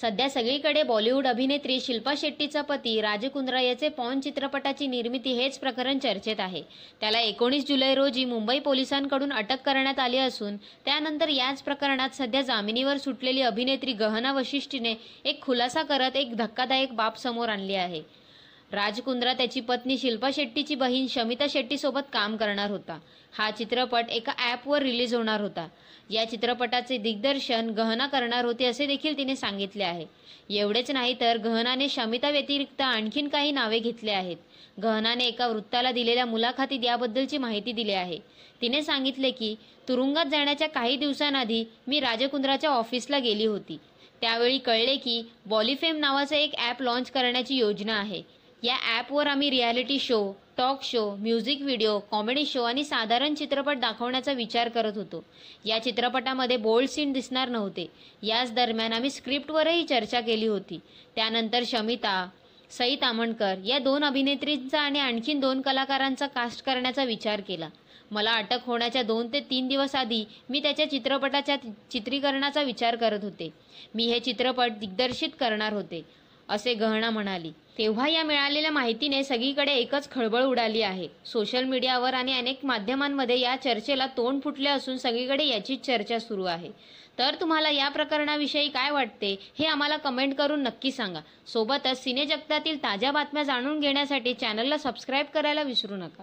सध्या सगळीकडे बॉलिवूड अभिनेत्री शिल्पा शेट्टीचा पती राज कुंद्रा याचे पॉन चित्रपटाची निर्मिती हेच प्रकरण चर्चेत आहे त्याला एकोणीस जुलै रोजी मुंबई पोलिसांकडून अटक करण्यात आली असून त्यानंतर याच प्रकरणात सध्या जामिनीवर सुटलेली अभिनेत्री गहना वशिष्ठीने एक खुलासा करत एक धक्कादायक बाब समोर आणली आहे राजकुंद्रा त्याची पत्नी शिल्पा शेट्टीची बहीण शमिता शेट्टीसोबत काम करणार होता हा चित्रपट एका ॲपवर रिलीज होणार होता या चित्रपटाचे दिग्दर्शन गहना करणार होते असे देखील तिने सांगितले आहे एवढेच नाही तर गहनाने शमिता व्यतिरिक्त आणखीन काही नावे घेतले आहेत गहनाने एका वृत्ताला दिलेल्या मुलाखतीत याबद्दलची माहिती दिली आहे तिने सांगितले की तुरुंगात जाण्याच्या काही दिवसांआधी मी राजकुंद्राच्या ऑफिसला गेली होती त्यावेळी कळले की बॉलिफेम नावाचं एक ॲप लॉन्च करण्याची योजना आहे या ॲपवर आम्ही reality show talk show music video comedy show आणि साधारण चित्रपट दाखवण्याचा विचार करत होतो या चित्रपटामध्ये बोल्ड सीन दिसणार नव्हते याच दरम्यान आम्ही स्क्रिप्टवरही चर्चा केली होती त्यानंतर शमिता सई तामणकर या दोन अभिनेत्रींचा आणि आणखीन दोन कलाकारांचा कास्ट करण्याचा विचार केला मला अटक होण्याच्या दोन ते तीन दिवस आधी मी त्याच्या चित्रपटाच्या चित्रीकरणाचा विचार करत होते मी हे चित्रपट दिग्दर्शित करणार होते असे गहना म्हणाली तेव्हा या मिळालेल्या माहितीने सगळीकडे एकच खळबळ उडाली आहे सोशल मीडियावर आणि अनेक माध्यमांमध्ये या चर्चेला तोंड फुटले असून सगळीकडे याचीच चर्चा सुरू आहे तर तुम्हाला या प्रकरणाविषयी काय वाटते हे आम्हाला कमेंट करून नक्की सांगा सोबतच सिनेजगतातील ताज्या बातम्या जाणून घेण्यासाठी चॅनलला सबस्क्राईब करायला विसरू नका